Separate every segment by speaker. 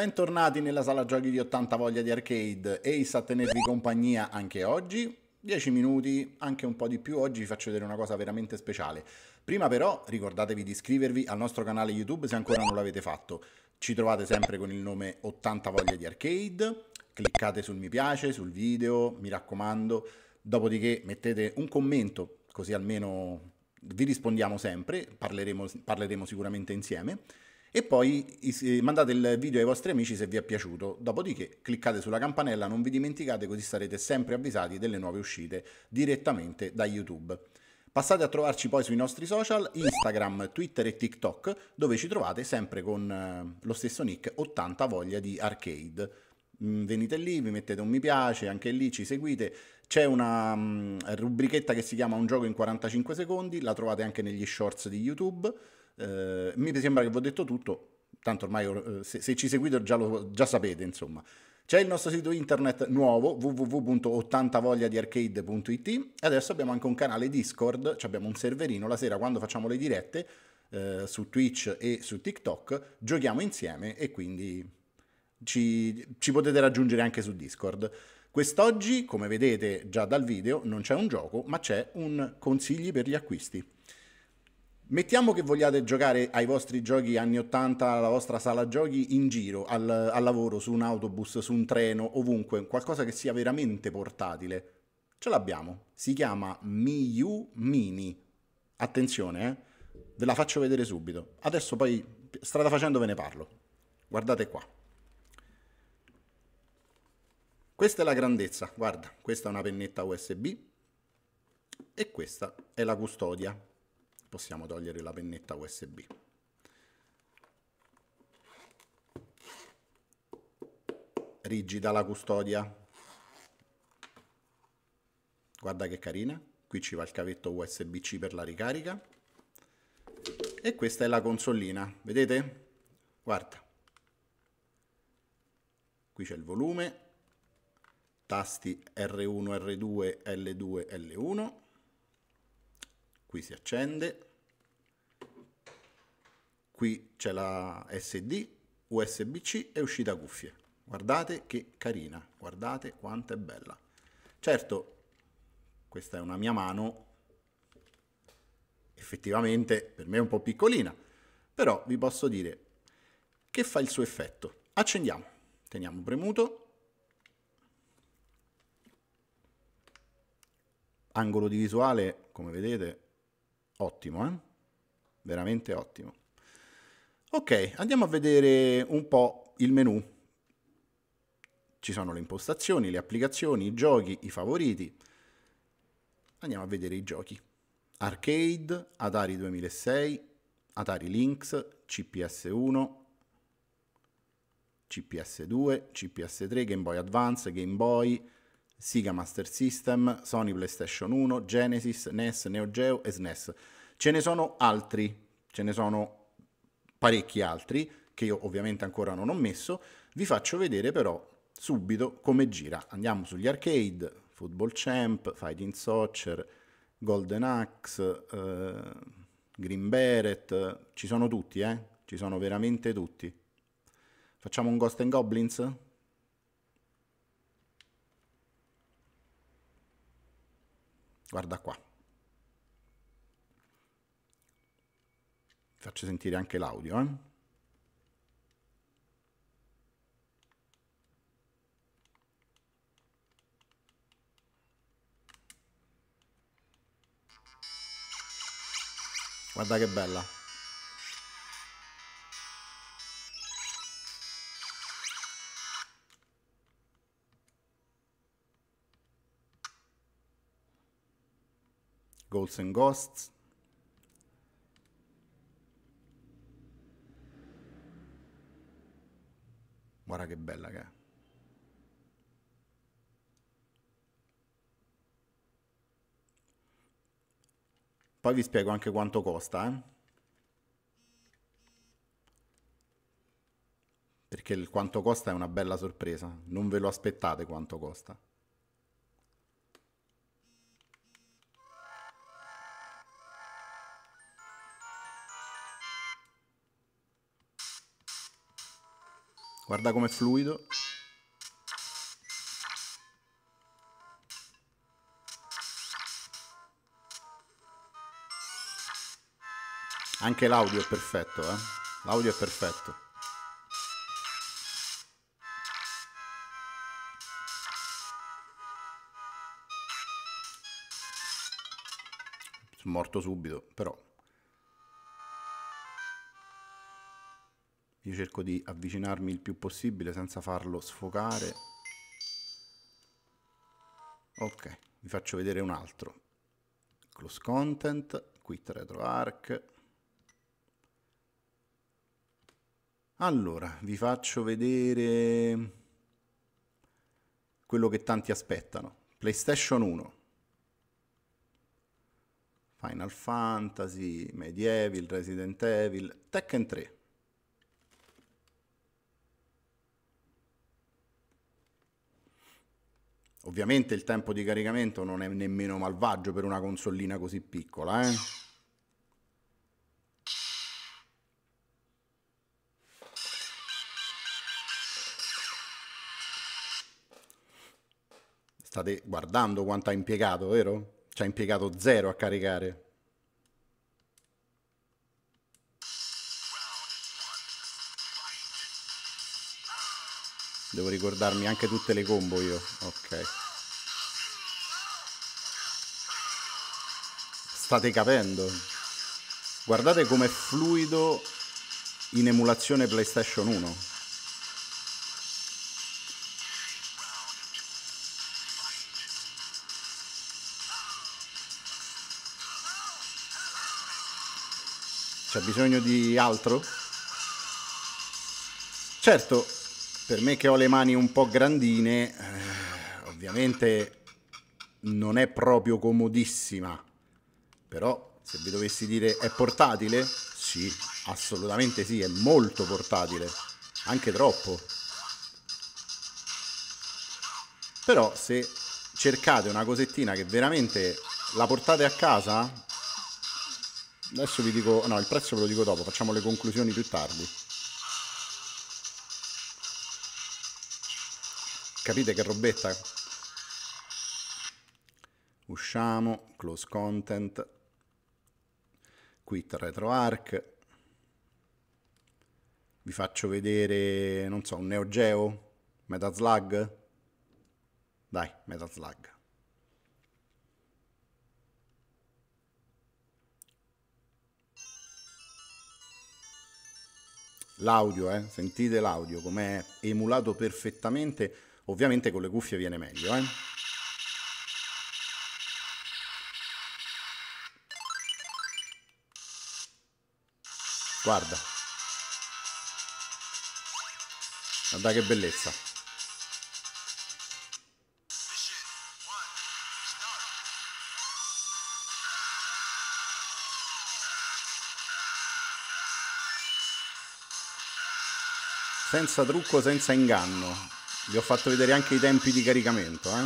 Speaker 1: bentornati nella sala giochi di 80 voglia di arcade. Ace a tenervi compagnia anche oggi. 10 minuti, anche un po' di più, oggi vi faccio vedere una cosa veramente speciale. Prima però ricordatevi di iscrivervi al nostro canale YouTube se ancora non l'avete fatto. Ci trovate sempre con il nome 80 voglia di arcade, cliccate sul mi piace, sul video, mi raccomando, dopodiché mettete un commento, così almeno vi rispondiamo sempre, parleremo, parleremo sicuramente insieme e poi mandate il video ai vostri amici se vi è piaciuto, dopodiché cliccate sulla campanella, non vi dimenticate così sarete sempre avvisati delle nuove uscite direttamente da YouTube. Passate a trovarci poi sui nostri social, Instagram, Twitter e TikTok, dove ci trovate sempre con eh, lo stesso nick 80 voglia di arcade. Mm, venite lì, vi mettete un mi piace, anche lì ci seguite. C'è una mm, rubrichetta che si chiama Un gioco in 45 secondi, la trovate anche negli shorts di YouTube. Eh, mi sembra che vi ho detto tutto, tanto ormai eh, se, se ci seguite già lo già sapete, insomma. C'è il nostro sito internet nuovo www.80vogliadiarcade.it adesso abbiamo anche un canale Discord, abbiamo un serverino la sera quando facciamo le dirette eh, su Twitch e su TikTok, giochiamo insieme e quindi ci, ci potete raggiungere anche su Discord. Quest'oggi, come vedete già dal video, non c'è un gioco, ma c'è un consigli per gli acquisti. Mettiamo che vogliate giocare ai vostri giochi anni 80 alla vostra sala giochi in giro, al, al, lavoro, su un autobus, su un treno, ovunque, qualcosa che sia veramente portatile. Ce l'abbiamo, si chiama Miu Mini. Attenzione, eh? ve la faccio vedere subito. Adesso poi, strada facendo, ve ne parlo. Guardate qua. Questa è la grandezza, guarda, questa è una pennetta USB e questa è la custodia possiamo togliere la pennetta USB. Rigida la custodia. Guarda che carina. Qui ci va il cavetto USB-C per la ricarica. E questa è la consolina, vedete? Guarda. Qui c'è il volume, tasti R1, R2, L2, L1 qui si accende, qui c'è la SD, USB-C e uscita cuffie. Guardate che carina, guardate quanto è bella. Certo, questa è una mia mano, effettivamente per me è un po' piccolina, però vi posso dire che fa il suo effetto. Accendiamo, teniamo premuto, angolo di visuale come vedete Ottimo, eh? Veramente ottimo. Ok, andiamo a vedere un po' il menu. Ci sono le impostazioni, le applicazioni, i giochi, i favoriti. Andiamo a vedere i giochi. Arcade, Atari 2006, Atari Lynx, CPS1, CPS2, CPS3, Game Boy Advance, Game Boy, Sega Master System, Sony PlayStation 1, Genesis, NES, Neo Geo e SNES. Ce ne sono altri, ce ne sono parecchi altri che io ovviamente ancora non ho messo, vi faccio vedere però subito come gira. Andiamo sugli arcade, Football Champ, Fighting Soccer, Golden Axe, eh, Green Beret, ci sono tutti, eh? Ci sono veramente tutti. Facciamo un Ghost and Goblins? Guarda qua. Faccio sentire anche l'audio, eh? Guarda che bella. Goals and Ghosts. Guarda che bella che è. Poi vi spiego anche quanto costa, eh? Perché il quanto costa è una bella sorpresa, non ve lo aspettate quanto costa. Guarda com'è fluido. Anche l'audio è perfetto, eh? L'audio è perfetto. Sono morto subito, però Io cerco di avvicinarmi il più possibile senza farlo sfocare. Ok, vi faccio vedere un altro. Close content, quit retro arc. Allora, vi faccio vedere quello che tanti aspettano. PlayStation 1. Final Fantasy, Medieval, Resident Evil, Tekken 3. Ovviamente il tempo di caricamento non è nemmeno malvagio per una consolina così piccola, eh? State guardando quanto ha impiegato, vero? Ci ha impiegato zero a caricare. Devo ricordarmi anche tutte le combo io. Ok. State capendo? Guardate com'è fluido in emulazione PlayStation 1. C'è bisogno di altro? Certo, per me che ho le mani un po' grandine, eh, ovviamente non è proprio comodissima, però se vi dovessi dire è portatile? Sì, assolutamente sì, è molto portatile, anche troppo. Però se cercate una cosettina che veramente la portate a casa, adesso vi dico, no il prezzo ve lo dico dopo, facciamo le conclusioni più tardi. capite che robetta? Usciamo, close content, quit retroarch, vi faccio vedere, non so, un Neo Geo, Metaslug, dai, Metaslug. l'audio, eh? sentite l'audio come è emulato perfettamente, ovviamente con le cuffie viene meglio. Eh? Guarda, guarda che bellezza. senza trucco, senza inganno. Vi ho fatto vedere anche i tempi di caricamento, eh?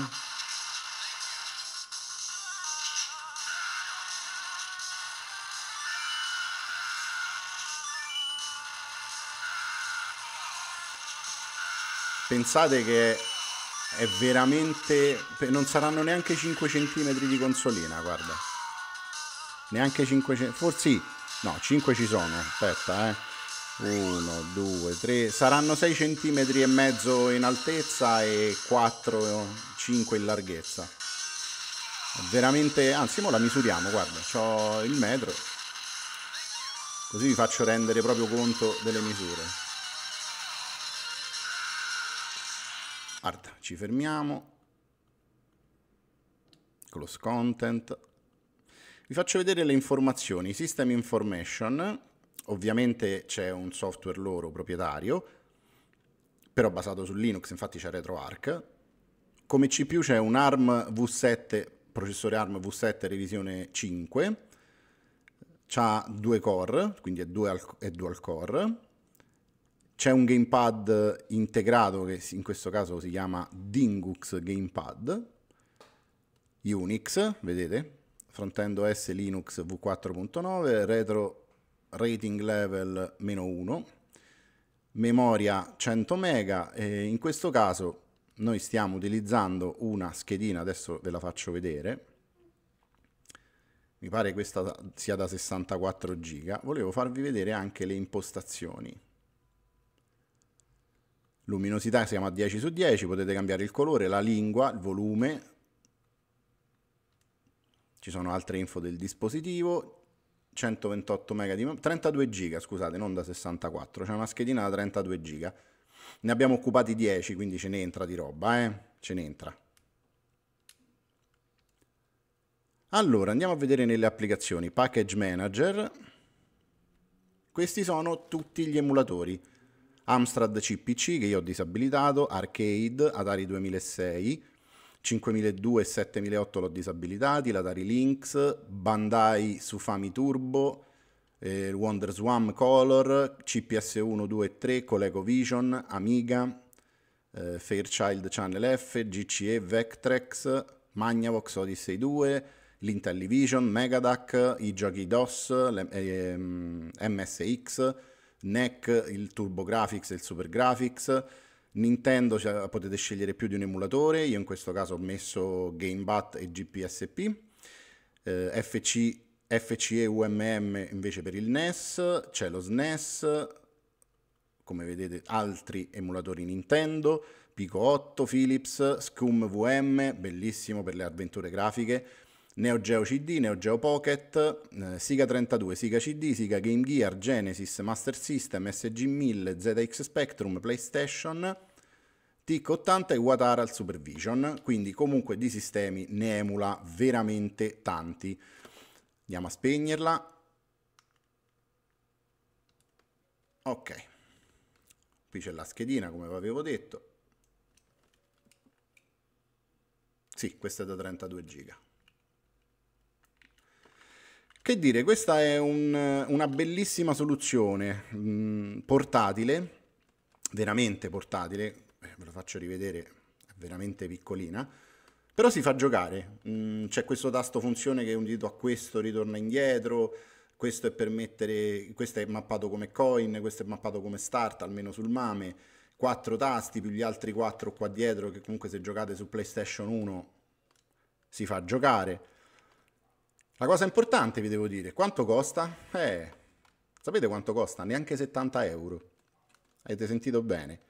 Speaker 1: Pensate che è veramente... non saranno neanche 5 cm di consolina, guarda. Neanche 5 cm... forse sì. No, 5 ci sono, aspetta, eh 1, 2, 3, saranno 6 cm e mezzo in altezza e 4, 5 in larghezza. Veramente, anzi, ora la misuriamo, guarda, ho il metro, così vi faccio rendere proprio conto delle misure. Guarda, ci fermiamo, close content, vi faccio vedere le informazioni, system information, ovviamente c'è un software loro proprietario, però basato su Linux, infatti c'è RetroArch. Come CPU c'è un ARM V7, processore ARM V7 revisione 5, ha due core, quindi è dual, è dual core. C'è un gamepad integrato che in questo caso si chiama Dingux Gamepad, Unix, vedete, frontend OS Linux V4.9, retro rating level meno 1, memoria 100 mega e in questo caso noi stiamo utilizzando una schedina, adesso ve la faccio vedere, mi pare questa sia da 64 giga, volevo farvi vedere anche le impostazioni. Luminosità siamo a 10 su 10, potete cambiare il colore, la lingua, il volume, ci sono altre info del dispositivo, 128 mega di 32 giga, scusate, non da 64, c'è cioè una schedina da 32 giga. Ne abbiamo occupati 10, quindi ce ne entra di roba, eh? Ce ne entra. Allora, andiamo a vedere nelle applicazioni Package Manager. Questi sono tutti gli emulatori. Amstrad CPC che io ho disabilitato, Arcade, Atari 2006, 5200 e 7008 l'ho disabilitati, la Dari Lynx, Bandai Sufami Turbo, eh, Wonder Swan Color, CPS1, 2 e 3, Coleco Vision, Amiga, eh, Fairchild Channel F, GCE, Vectrex, Magnavox Odyssey 2, l'Intellivision, Megadac, i giochi DOS, MSX, ehm, NEC, il Turbo Graphics e il Super Graphics, Nintendo cioè, potete scegliere più di un emulatore, io in questo caso ho messo GameBat e GPSP, eh, FC, FCE UMM invece per il NES, c'è lo SNES, come vedete altri emulatori Nintendo, Pico 8, Philips, Scum VM, bellissimo per le avventure grafiche, Neo Geo CD, Neo Geo Pocket, eh, Sega 32, Sega CD, Sega Game Gear, Genesis, Master System, SG1000, ZX Spectrum, PlayStation, TIC 80 e Guatara al Supervision, quindi comunque di sistemi ne emula veramente tanti. Andiamo a spegnerla. Ok, qui c'è la schedina come vi avevo detto. Sì, questa è da 32 giga. Che dire, questa è un, una bellissima soluzione mh, mm, portatile, veramente portatile, eh, ve la faccio rivedere, è veramente piccolina, però si fa giocare, mh, mm, c'è questo tasto funzione che un dito a questo ritorna indietro, questo è per mettere, questo è mappato come coin, questo è mappato come start, almeno sul mame, quattro tasti più gli altri quattro qua dietro che comunque se giocate su PlayStation 1 si fa giocare la cosa importante vi devo dire, quanto costa? Eh, sapete quanto costa? Neanche 70 euro. Avete sentito bene?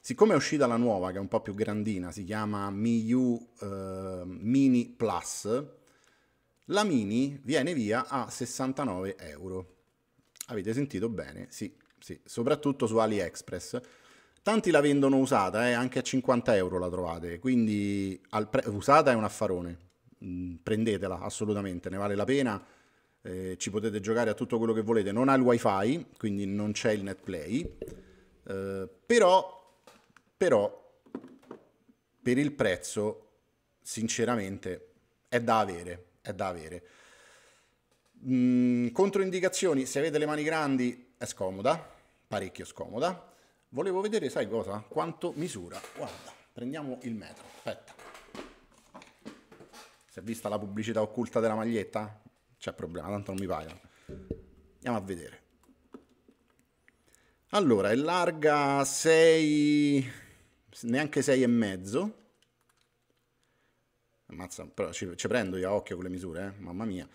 Speaker 1: Siccome è uscita la nuova, che è un po' più grandina, si chiama MiU eh, Mini Plus, la Mini viene via a 69 euro. Avete sentito bene? Sì, sì, soprattutto su AliExpress. Tanti la vendono usata, eh, anche a 50 euro la trovate, quindi usata è un affarone, Mm, prendetela assolutamente, ne vale la pena. Eh, ci potete giocare a tutto quello che volete. Non ha il wifi, quindi non c'è il netplay. Eh, però, però, per il prezzo, sinceramente, è da avere. È da avere. Mm, controindicazioni, se avete le mani grandi, è scomoda, parecchio scomoda. Volevo vedere, sai cosa? Quanto misura. Guarda, prendiamo il metro. Aspetta. Si è vista la pubblicità occulta della maglietta? C'è problema, tanto non mi pagano. Andiamo a vedere. Allora, è larga 6, neanche 6 e mezzo. Ammazza, però ci, ci, prendo io a occhio con le misure, eh? mamma mia.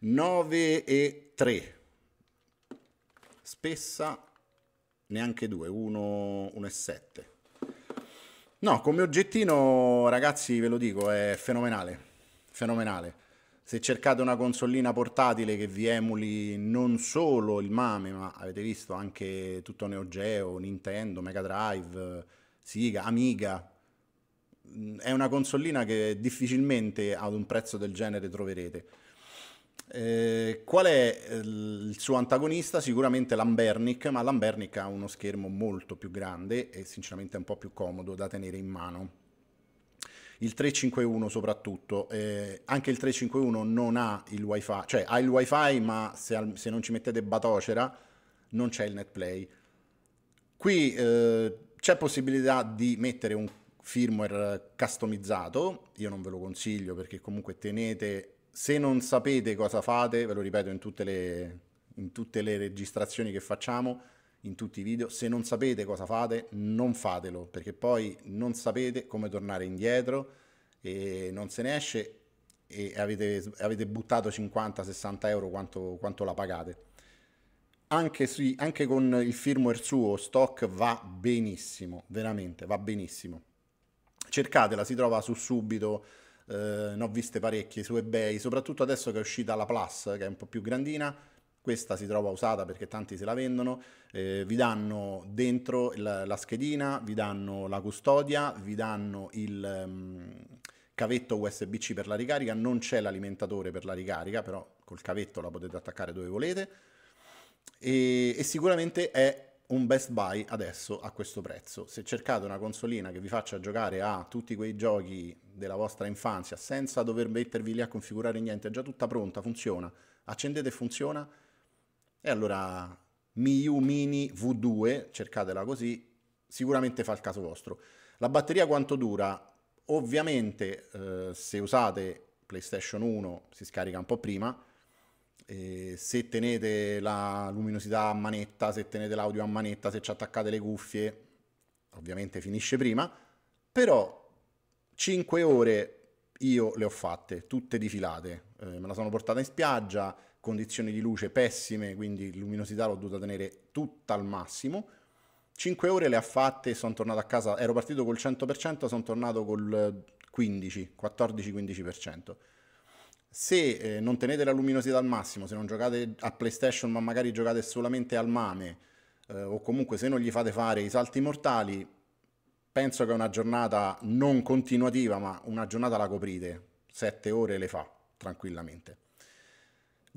Speaker 1: 9 e 3. Spessa neanche 2, 1, 1 e 7. No, come oggettino, ragazzi, ve lo dico, è fenomenale fenomenale. Se cercate una consolina portatile che vi emuli non solo il MAME, ma avete visto anche tutto Neo Geo, Nintendo, Mega Drive, Sega, Amiga, mm, è una consolina che difficilmente ad un prezzo del genere troverete. Eh, qual è eh, il suo antagonista? Sicuramente Lambernic, ma Lambernic ha uno schermo molto più grande e sinceramente un po' più comodo da tenere in mano il 351 soprattutto, eh, anche il 351 non ha il wifi, cioè ha il wifi ma se, al, se non ci mettete batocera non c'è il netplay. Qui eh, c'è possibilità di mettere un firmware customizzato, io non ve lo consiglio perché comunque tenete, se non sapete cosa fate, ve lo ripeto in tutte le, in tutte le registrazioni che facciamo, in tutti i video. Se non sapete cosa fate, non fatelo, perché poi non sapete come tornare indietro e non se ne esce e avete, avete buttato 50-60 euro quanto, quanto, la pagate. Anche, sui, anche con il firmware suo stock va benissimo, veramente va benissimo. Cercatela, si trova su subito, eh, ne ho viste parecchie su eBay, soprattutto adesso che è uscita la Plus, che è un po' più grandina, questa si trova usata perché tanti se la vendono, eh, vi danno dentro la, la, schedina, vi danno la custodia, vi danno il um, cavetto USB-C per la ricarica, non c'è l'alimentatore per la ricarica, però col cavetto la potete attaccare dove volete e, e sicuramente è un best buy adesso a questo prezzo. Se cercate una consolina che vi faccia giocare a tutti quei giochi della vostra infanzia senza dover mettervi lì a configurare niente, è già tutta pronta, funziona, accendete e funziona, e allora Miyu Mini V2, cercatela così, sicuramente fa il caso vostro. La batteria quanto dura? Ovviamente eh, se usate PlayStation 1 si scarica un po' prima, eh, se tenete la luminosità a manetta, se tenete l'audio a manetta, se ci attaccate le cuffie, ovviamente finisce prima, però 5 ore io le ho fatte, tutte di filate, eh, me la sono portata in spiaggia, condizioni di luce pessime, quindi luminosità l'ho dovuta tenere tutta al massimo. 5 ore le ha fatte, sono tornato a casa, ero partito col 100%, sono tornato col 15, 14-15%. Se eh, non tenete la luminosità al massimo, se non giocate a PlayStation ma magari giocate solamente al mame, eh, o comunque se non gli fate fare i salti mortali, penso che una giornata non continuativa, ma una giornata la coprite, 7 ore le fa tranquillamente.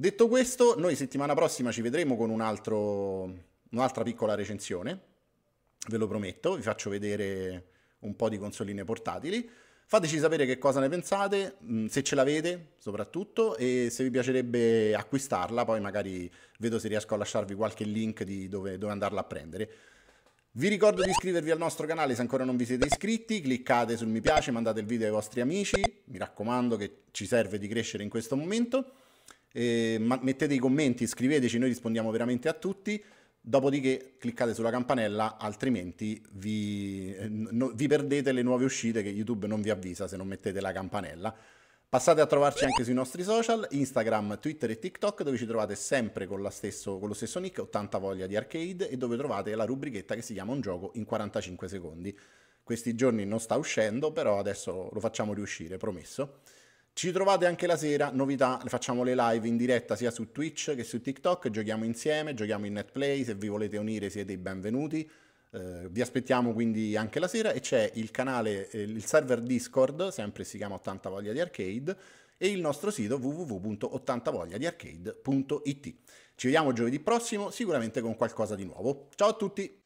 Speaker 1: Detto questo, noi settimana prossima ci vedremo con un altro, un'altra piccola recensione, ve lo prometto, vi faccio vedere un po' di consoline portatili. Fateci sapere che cosa ne pensate, mm, se ce l'avete soprattutto e se vi piacerebbe acquistarla, poi magari vedo se riesco a lasciarvi qualche link di dove, dove andarla a prendere. Vi ricordo di iscrivervi al nostro canale se ancora non vi siete iscritti, cliccate sul mi piace, mandate il video ai vostri amici, mi raccomando che ci serve di crescere in questo momento eh, mettete i commenti, scriveteci, noi rispondiamo veramente a tutti. Dopodiché cliccate sulla campanella, altrimenti vi, eh, no, vi, perdete le nuove uscite che YouTube non vi avvisa se non mettete la campanella. Passate a trovarci anche sui nostri social, Instagram, Twitter e TikTok, dove ci trovate sempre con, stesso, con lo stesso nick 80 voglia di arcade e dove trovate la rubrichetta che si chiama Un gioco in 45 secondi. Questi giorni non sta uscendo, però adesso lo facciamo riuscire, promesso. Ci trovate anche la sera, novità, facciamo le live in diretta sia su Twitch che su TikTok, giochiamo insieme, giochiamo in NetPlay, se vi volete unire siete i benvenuti. Eh, vi aspettiamo quindi anche la sera e c'è il canale, eh, il server Discord, sempre si chiama 80 voglia di arcade e il nostro sito www.80vogliadiarcade.it. Ci vediamo giovedì prossimo, sicuramente con qualcosa di nuovo. Ciao a tutti!